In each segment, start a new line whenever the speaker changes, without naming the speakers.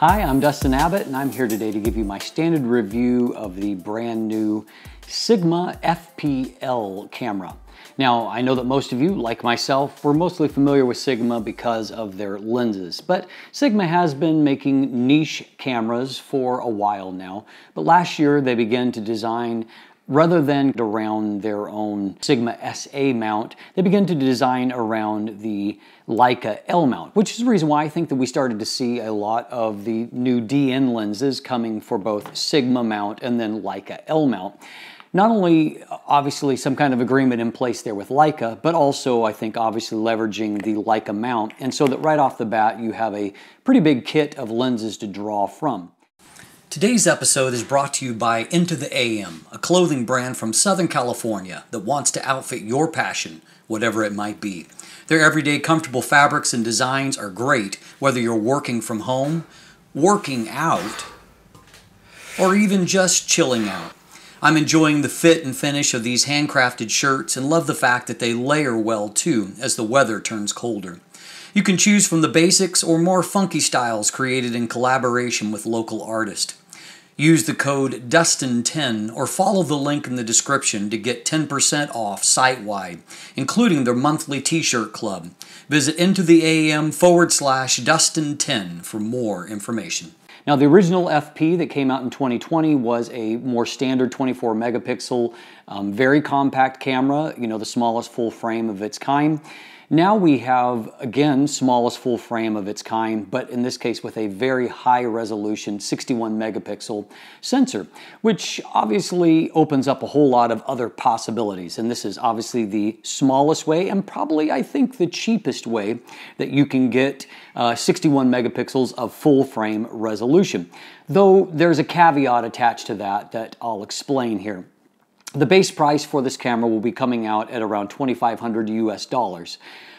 Hi, I'm Dustin Abbott, and I'm here today to give you my standard review of the brand new Sigma FPL camera. Now, I know that most of you, like myself, were mostly familiar with Sigma because of their lenses, but Sigma has been making niche cameras for a while now. But last year, they began to design Rather than around their own Sigma SA mount, they began to design around the Leica L mount, which is the reason why I think that we started to see a lot of the new DN lenses coming for both Sigma mount and then Leica L mount not only obviously some kind of agreement in place there with Leica, but also I think obviously leveraging the Leica mount. And so that right off the bat, you have a pretty big kit of lenses to draw from. Today's episode is brought to you by Into the AM, a clothing brand from Southern California that wants to outfit your passion, whatever it might be. Their everyday comfortable fabrics and designs are great, whether you're working from home, working out, or even just chilling out. I'm enjoying the fit and finish of these handcrafted shirts and love the fact that they layer well too as the weather turns colder. You can choose from the basics or more funky styles created in collaboration with local artists. Use the code DUSTIN10 or follow the link in the description to get 10% off site wide, including their monthly t shirt club. Visit intotheam forward slash DUSTIN10 for more information. Now, the original FP that came out in 2020 was a more standard 24 megapixel, um, very compact camera, you know, the smallest full frame of its kind. Now we have, again, smallest full frame of its kind, but in this case with a very high resolution 61 megapixel sensor, which obviously opens up a whole lot of other possibilities. And this is obviously the smallest way and probably, I think, the cheapest way that you can get uh, 61 megapixels of full frame resolution. Though there's a caveat attached to that that I'll explain here. The base price for this camera will be coming out at around 2,500 US dollars.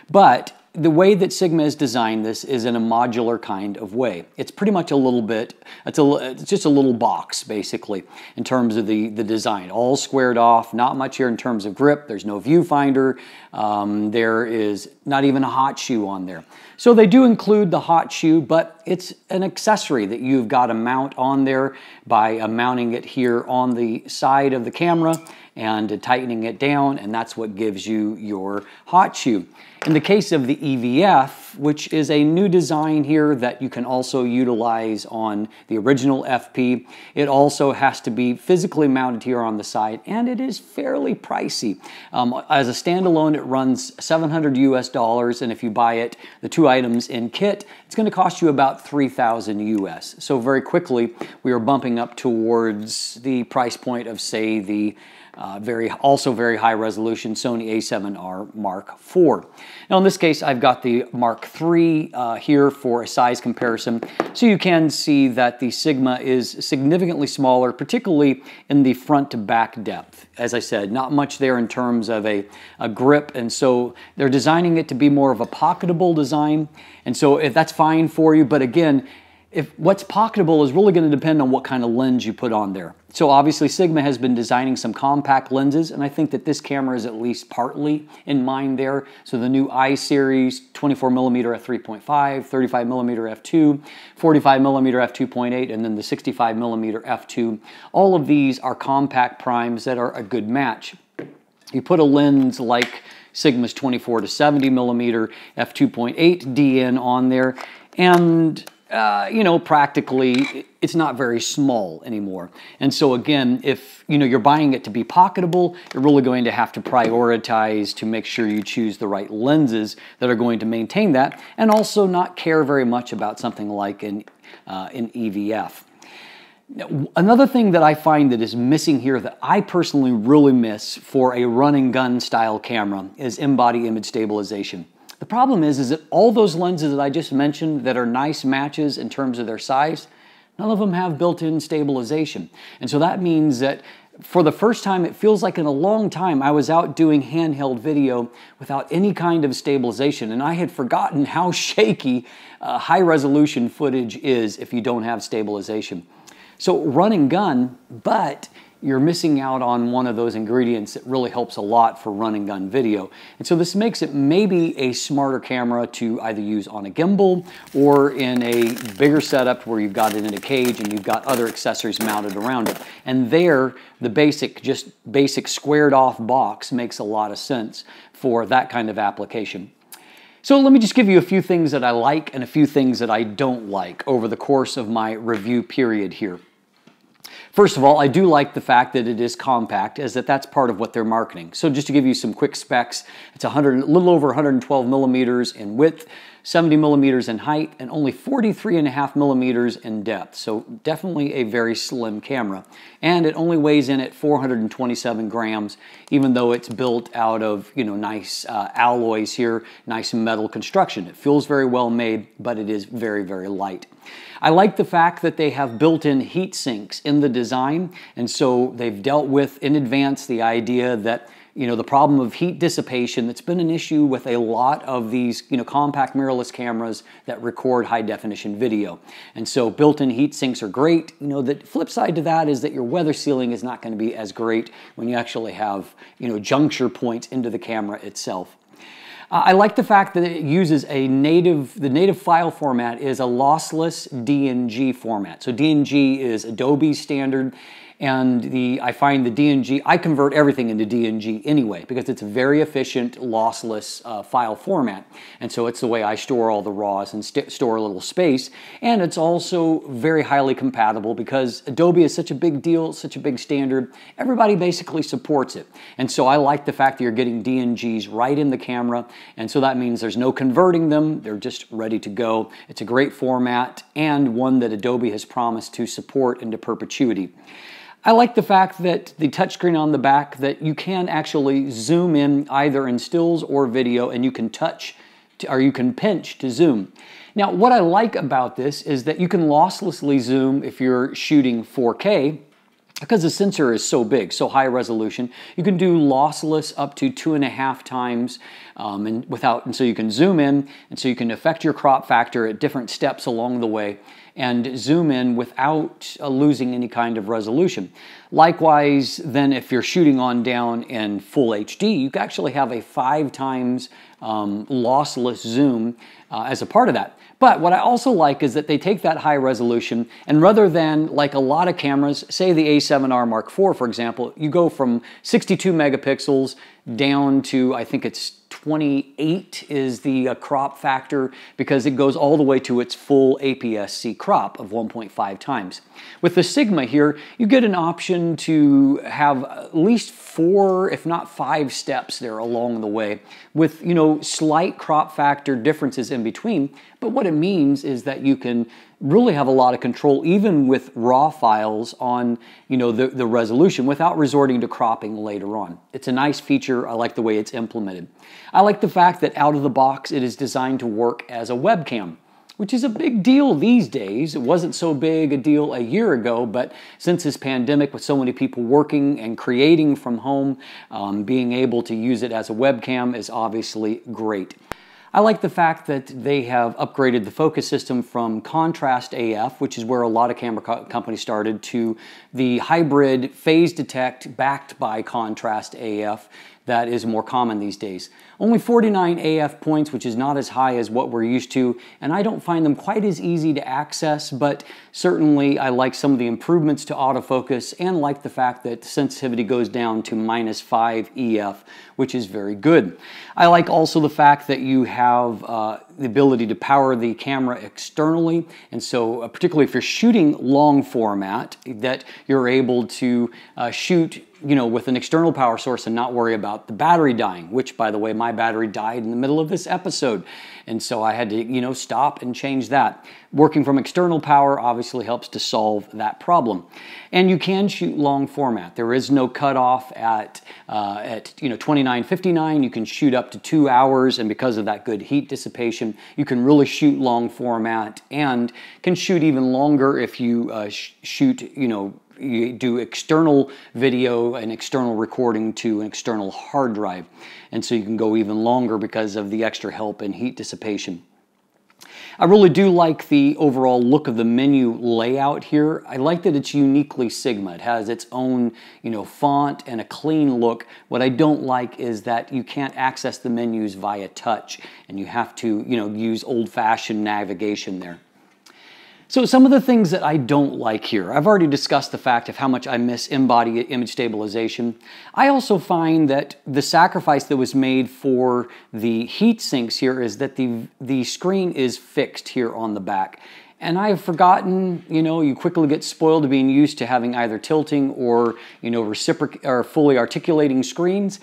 But the way that Sigma has designed this is in a modular kind of way. It's pretty much a little bit, it's, a, it's just a little box basically in terms of the, the design. All squared off, not much here in terms of grip. There's no viewfinder. Um, there is not even a hot shoe on there. So they do include the hot shoe, but it's an accessory that you've got to mount on there by uh, mounting it here on the side of the camera and uh, tightening it down, and that's what gives you your hot shoe. In the case of the EVF, which is a new design here that you can also utilize on the original FP. It also has to be physically mounted here on the side, and it is fairly pricey. Um, as a standalone, it runs 700 US dollars, and if you buy it, the two items in kit, it's gonna cost you about 3,000 US. So very quickly, we are bumping up towards the price point of say the uh, very, also very high resolution Sony a7R Mark IV. Now in this case, I've got the Mark III uh, here for a size comparison. So you can see that the Sigma is significantly smaller, particularly in the front to back depth. As I said, not much there in terms of a, a grip. And so they're designing it to be more of a pocketable design. And so if that's fine for you, but again, if what's pocketable is really going to depend on what kind of lens you put on there. So obviously Sigma has been designing some compact lenses and I think that this camera is at least partly in mind there. So the new I series, 24 millimeter f3.5, 35 millimeter f2, 45 millimeter f2.8, and then the 65 millimeter f2. All of these are compact primes that are a good match. You put a lens like Sigma's 24 to 70 millimeter f2.8 DN on there and uh, you know, practically, it's not very small anymore. And so again, if, you know, you're buying it to be pocketable, you're really going to have to prioritize to make sure you choose the right lenses that are going to maintain that and also not care very much about something like an, uh, an EVF. Now, another thing that I find that is missing here that I personally really miss for a run and gun style camera is in-body image stabilization. The problem is, is that all those lenses that I just mentioned that are nice matches in terms of their size, none of them have built-in stabilization. And so that means that for the first time, it feels like in a long time, I was out doing handheld video without any kind of stabilization, and I had forgotten how shaky uh, high resolution footage is if you don't have stabilization. So run and gun, but you're missing out on one of those ingredients that really helps a lot for run and gun video. And so this makes it maybe a smarter camera to either use on a gimbal or in a bigger setup where you've got it in a cage and you've got other accessories mounted around it. And there, the basic, just basic squared off box makes a lot of sense for that kind of application. So let me just give you a few things that I like and a few things that I don't like over the course of my review period here. First of all, I do like the fact that it is compact, as that that's part of what they're marketing. So just to give you some quick specs, it's a little over 112 millimeters in width, 70 millimeters in height, and only 43 and a half millimeters in depth. So definitely a very slim camera. And it only weighs in at 427 grams, even though it's built out of, you know, nice uh, alloys here, nice metal construction. It feels very well made, but it is very, very light. I like the fact that they have built-in heat sinks in the design, and so they've dealt with in advance the idea that you know, the problem of heat dissipation that's been an issue with a lot of these, you know, compact mirrorless cameras that record high definition video. And so built-in heat sinks are great. You know, the flip side to that is that your weather sealing is not going to be as great when you actually have, you know, juncture points into the camera itself. Uh, I like the fact that it uses a native, the native file format is a lossless DNG format. So DNG is Adobe standard and the I find the DNG, I convert everything into DNG anyway because it's a very efficient, lossless uh, file format. And so it's the way I store all the RAWs and store a little space. And it's also very highly compatible because Adobe is such a big deal, such a big standard. Everybody basically supports it. And so I like the fact that you're getting DNGs right in the camera. And so that means there's no converting them. They're just ready to go. It's a great format and one that Adobe has promised to support into perpetuity. I like the fact that the touchscreen on the back that you can actually zoom in either in stills or video and you can touch to, or you can pinch to zoom. Now, what I like about this is that you can losslessly zoom if you're shooting 4K because the sensor is so big, so high resolution, you can do lossless up to two and a half times um, and without, and so you can zoom in and so you can affect your crop factor at different steps along the way and zoom in without uh, losing any kind of resolution. Likewise, then if you're shooting on down in full HD, you actually have a five times um, lossless zoom uh, as a part of that. But what I also like is that they take that high resolution and rather than like a lot of cameras, say the A7R Mark IV, for example, you go from 62 megapixels down to, I think it's 28 is the uh, crop factor because it goes all the way to its full APS-C crop of 1.5 times. With the Sigma here, you get an option to have at least four, if not five steps there along the way with, you know, slight crop factor differences in between. But what it means is that you can really have a lot of control even with raw files on you know the, the resolution without resorting to cropping later on. It's a nice feature. I like the way it's implemented. I like the fact that out of the box it is designed to work as a webcam which is a big deal these days. It wasn't so big a deal a year ago, but since this pandemic, with so many people working and creating from home, um, being able to use it as a webcam is obviously great. I like the fact that they have upgraded the focus system from contrast AF, which is where a lot of camera co companies started, to the hybrid phase detect backed by contrast AF that is more common these days. Only 49 AF points, which is not as high as what we're used to, and I don't find them quite as easy to access, but certainly I like some of the improvements to autofocus and like the fact that sensitivity goes down to minus 5 EF, which is very good. I like also the fact that you have uh, the ability to power the camera externally. And so uh, particularly if you're shooting long format, that you're able to uh, shoot you know, with an external power source and not worry about the battery dying, which by the way, my battery died in the middle of this episode. And so I had to, you know, stop and change that. Working from external power obviously helps to solve that problem. And you can shoot long format. There is no cutoff at, uh, at you know, 29.59. You can shoot up to two hours, and because of that good heat dissipation, you can really shoot long format and can shoot even longer if you uh, sh shoot, you know, you do external video and external recording to an external hard drive. And so you can go even longer because of the extra help and heat dissipation. I really do like the overall look of the menu layout here. I like that it's uniquely Sigma. It has its own, you know, font and a clean look. What I don't like is that you can't access the menus via touch and you have to, you know, use old-fashioned navigation there. So some of the things that I don't like here, I've already discussed the fact of how much I miss in-body image stabilization. I also find that the sacrifice that was made for the heat sinks here is that the, the screen is fixed here on the back. And I have forgotten, you know, you quickly get spoiled to being used to having either tilting or, you know, reciproc or fully articulating screens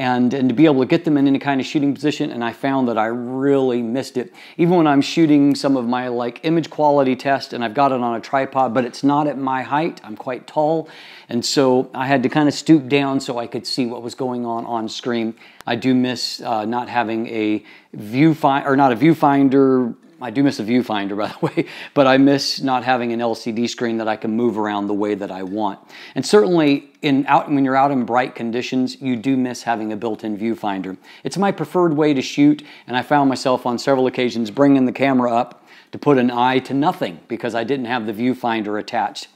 and, and to be able to get them in any kind of shooting position. And I found that I really missed it. Even when I'm shooting some of my like image quality tests and I've got it on a tripod, but it's not at my height, I'm quite tall. And so I had to kind of stoop down so I could see what was going on on screen. I do miss uh, not having a viewfinder, or not a viewfinder I do miss a viewfinder, by the way, but I miss not having an LCD screen that I can move around the way that I want. And certainly, in out when you're out in bright conditions, you do miss having a built-in viewfinder. It's my preferred way to shoot, and I found myself on several occasions bringing the camera up to put an eye to nothing because I didn't have the viewfinder attached.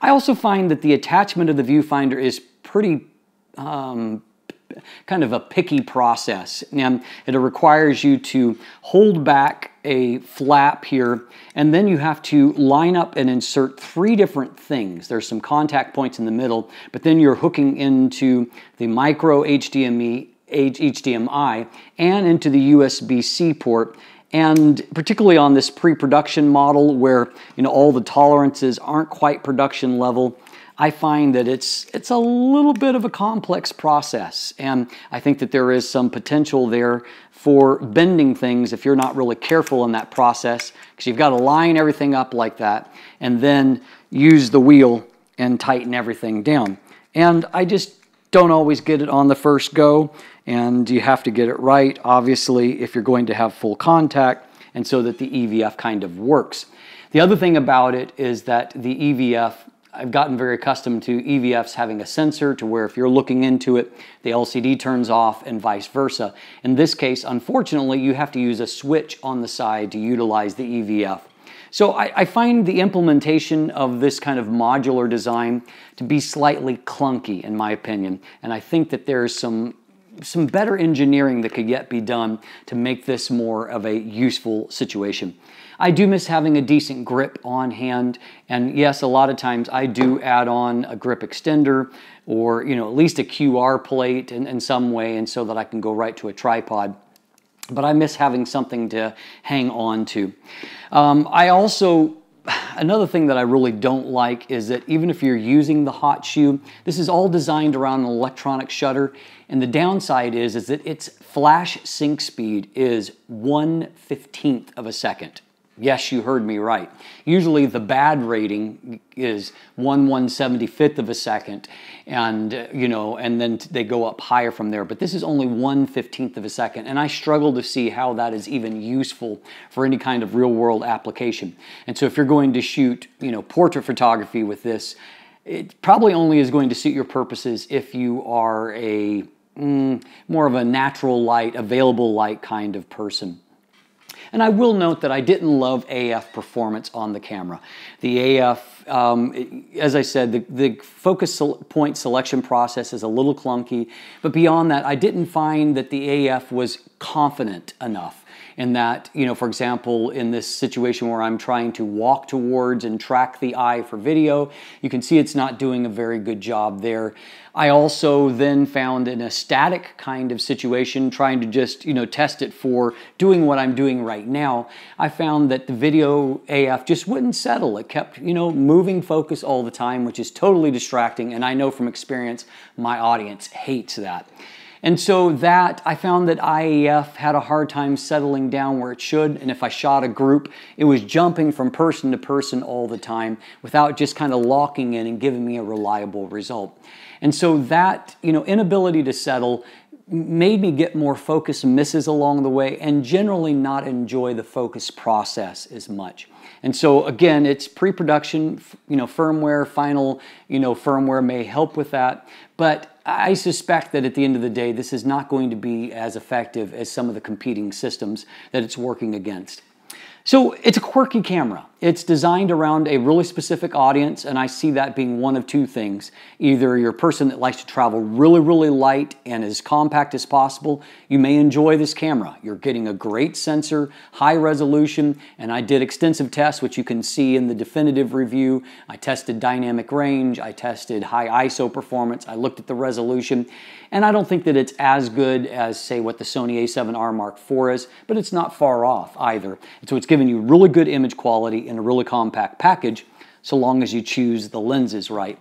I also find that the attachment of the viewfinder is pretty um, kind of a picky process. And it requires you to hold back a flap here, and then you have to line up and insert three different things. There's some contact points in the middle, but then you're hooking into the micro HDMI, HDMI and into the USB-C port, and particularly on this pre-production model where you know all the tolerances aren't quite production level, I find that it's, it's a little bit of a complex process. And I think that there is some potential there for bending things if you're not really careful in that process, because you've got to line everything up like that and then use the wheel and tighten everything down. And I just don't always get it on the first go, and you have to get it right, obviously, if you're going to have full contact, and so that the EVF kind of works. The other thing about it is that the EVF I've gotten very accustomed to EVFs having a sensor to where if you're looking into it, the LCD turns off and vice versa. In this case, unfortunately, you have to use a switch on the side to utilize the EVF. So I, I find the implementation of this kind of modular design to be slightly clunky in my opinion. And I think that there's some some better engineering that could yet be done to make this more of a useful situation. I do miss having a decent grip on hand. And yes, a lot of times I do add on a grip extender or, you know, at least a QR plate in, in some way and so that I can go right to a tripod but I miss having something to hang on to. Um, I also, another thing that I really don't like is that even if you're using the hot shoe, this is all designed around an electronic shutter. And the downside is, is that its flash sync speed is 1 15th of a second. Yes, you heard me right. Usually the bad rating is 1 175th of a second and uh, you know and then they go up higher from there but this is only 1 15th of a second and I struggle to see how that is even useful for any kind of real world application. And so if you're going to shoot, you know, portrait photography with this, it probably only is going to suit your purposes if you are a mm, more of a natural light, available light kind of person. And I will note that I didn't love AF performance on the camera. The AF um, it, as I said, the, the focus point selection process is a little clunky. But beyond that, I didn't find that the AF was confident enough in that, you know, for example, in this situation where I'm trying to walk towards and track the eye for video, you can see it's not doing a very good job there. I also then found in a static kind of situation, trying to just, you know, test it for doing what I'm doing right now, I found that the video AF just wouldn't settle. It kept, you know, moving moving focus all the time, which is totally distracting. And I know from experience, my audience hates that. And so that I found that IEF had a hard time settling down where it should. And if I shot a group, it was jumping from person to person all the time without just kind of locking in and giving me a reliable result. And so that, you know, inability to settle made me get more focus misses along the way and generally not enjoy the focus process as much. And so again, it's pre-production, you know, firmware, final, you know, firmware may help with that, but I suspect that at the end of the day, this is not going to be as effective as some of the competing systems that it's working against. So it's a quirky camera. It's designed around a really specific audience, and I see that being one of two things. Either you're a person that likes to travel really, really light and as compact as possible, you may enjoy this camera. You're getting a great sensor, high resolution, and I did extensive tests, which you can see in the definitive review. I tested dynamic range, I tested high ISO performance, I looked at the resolution, and I don't think that it's as good as, say, what the Sony a7R Mark IV is, but it's not far off either. so it's giving giving you really good image quality in a really compact package, so long as you choose the lenses right.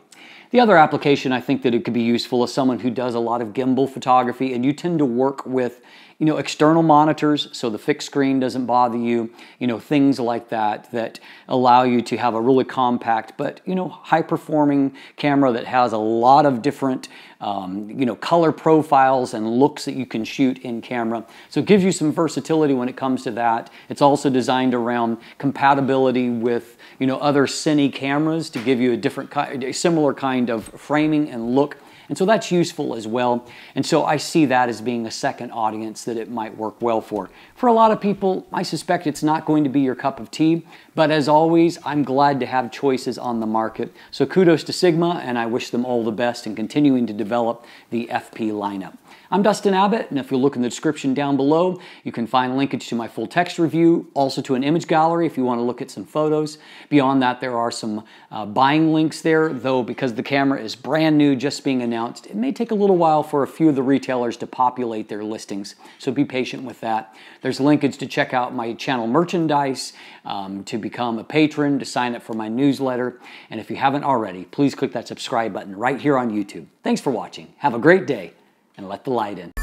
The other application I think that it could be useful is someone who does a lot of gimbal photography and you tend to work with you know, external monitors, so the fixed screen doesn't bother you, you know, things like that that allow you to have a really compact, but, you know, high performing camera that has a lot of different, um, you know, color profiles and looks that you can shoot in camera. So it gives you some versatility when it comes to that. It's also designed around compatibility with, you know, other Cine cameras to give you a different, a similar kind of framing and look and so that's useful as well. And so I see that as being a second audience that it might work well for. For a lot of people, I suspect it's not going to be your cup of tea, but as always, I'm glad to have choices on the market. So kudos to Sigma, and I wish them all the best in continuing to develop the FP lineup. I'm Dustin Abbott, and if you look in the description down below, you can find linkage to my full text review, also to an image gallery if you want to look at some photos. Beyond that, there are some uh, buying links there, though because the camera is brand new, just being announced, it may take a little while for a few of the retailers to populate their listings, so be patient with that. There's linkage to check out my channel merchandise, um, to become a patron, to sign up for my newsletter, and if you haven't already, please click that subscribe button right here on YouTube. Thanks for watching. Have a great day and let the light in.